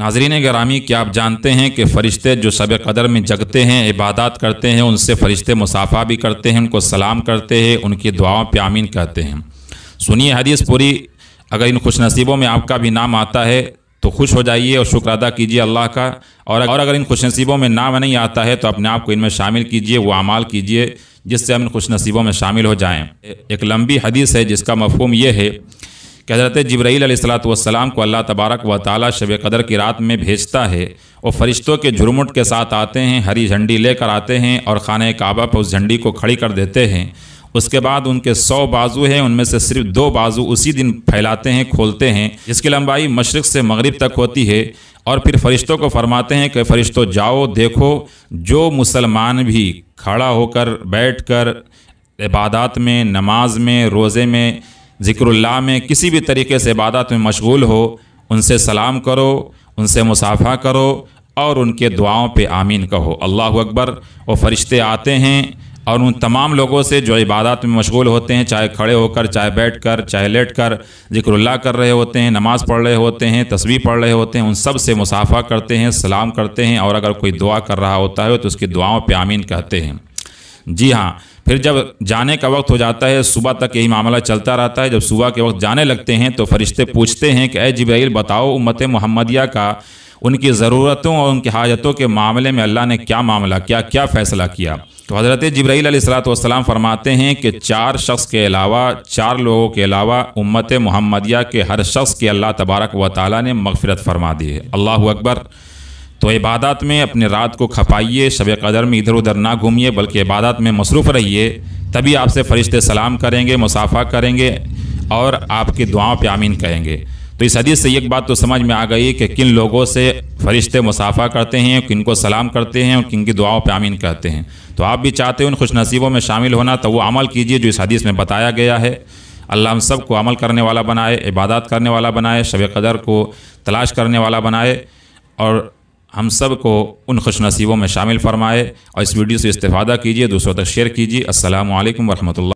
नाजरीन ग्रामी क्या आप जानते हैं कि फ़रिश्ते जो शब कदर में जगते हैं इबादत करते हैं उनसे फ़रिश्ते मुसाफ़ा भी करते हैं उनको सलाम करते हैं उनकी दुआओं पे आमीन कहते हैं सुनिए हदीस पूरी अगर इन खुश नसीबों में आपका भी नाम आता है तो खुश हो जाइए और शुक्र अदा कीजिए अल्लाह का और और अगर इन खुश नसीबों में नाम नहीं आता है तो अपने आप को इनमें शामिल कीजिए वो अमाल कीजिए जिससे हम इन खुश नसीबों में शामिल हो जाएँ एक लंबी हदीस है जिसका मफहम यह है कि हज़रत जब्राईल सलाम को अल्लाह तबारक व ताली शब कदर की रात में भेजता है और फरिश्तों के झुरमुट के साथ आते हैं हरी झंडी लेकर आते हैं और खान काबा पर उस झंडी को खड़ी कर देते हैं उसके बाद उनके सौ बाजू हैं उनमें से सिर्फ दो बाजू उसी दिन फैलाते हैं खोलते हैं जिसकी लंबाई मशरक़ से मगरब तक होती है और फिर फरिश्तों को फरमाते हैं कि फ़रिश्तों जाओ देखो जो मुसलमान भी खड़ा होकर बैठ कर इबादत में नमाज में रोज़े में ज़िक्रुल्लाह में किसी भी तरीके से इबादत में मशगूल हो उनसे सलाम करो उनसे मुसाफ़ा करो और उनके दुआओं पे आमीन कहो अल्लाह अकबर वो फरिश्ते आते हैं और उन तमाम लोगों से जो इबादत में मशगूल होते हैं चाहे खड़े होकर चाहे बैठ कर चाहे लेट कर जिक्रल्ला कर रहे होते हैं नमाज़ पढ़ रहे होते हैं तस्वीर पढ़ रहे होते हैं उन सब से मुसाफ़ा करते हैं सलाम करते हैं और अगर कोई दुआ कर रहा होता है तो उसकी दुआओं पर आमीन कहते हैं जी हाँ फिर जब जाने का वक्त हो जाता है सुबह तक यही मामला चलता रहता है जब सुबह के वक्त जाने लगते हैं तो फरिश्ते पूछते हैं कि अय जब्राइल बताओ उम्मत मोहम्मदिया का उनकी ज़रूरतों और उनकी हाजतों के मामले में अल्लाह ने क्या मामला क्या क्या फ़ैसला किया तो हज़रत जब्राईल सलाम फरमाते हैं कि चार शख्स के अलावा चार लोगों के अलावा उम्मत मोहम्मदिया के हर शख्स के अल्लाह तबारक व ताली ने मगफ़रत फरमा दी है अल्लाह अकबर तो इबादत में अपने रात को खपाइए शब कदर में इधर उधर ना घूमिए बल्कि इबादत में मसरूफ़ रहिए तभी आपसे फ़रिश्ते सलाम करेंगे मुसाफ़ा करेंगे और आपकी दुआओं पर आमीन कहेंगे तो इस हदीस से एक बात तो समझ में आ गई कि किन लोगों से फ़रिश्ते मुसाफ़ा करते हैं किन को सलाम करते हैं और किन की दुआओं पर आमीन कहते हैं तो आप भी चाहते हो उन नसीबों में शामिल होना तो वो अमल कीजिए जो इस हदीस में बताया गया है अल्लाह हम सब को अमल करने वाला बनाए इबादत करने वाला बनाए शब कदर को तलाश करने वाला बनाए और हम सब को उन खुशनसीबों में शामिल फरमाए और इस वीडियो से इस्तेफादा कीजिए दूसरों तक शेयर कीजिए असल वरहमल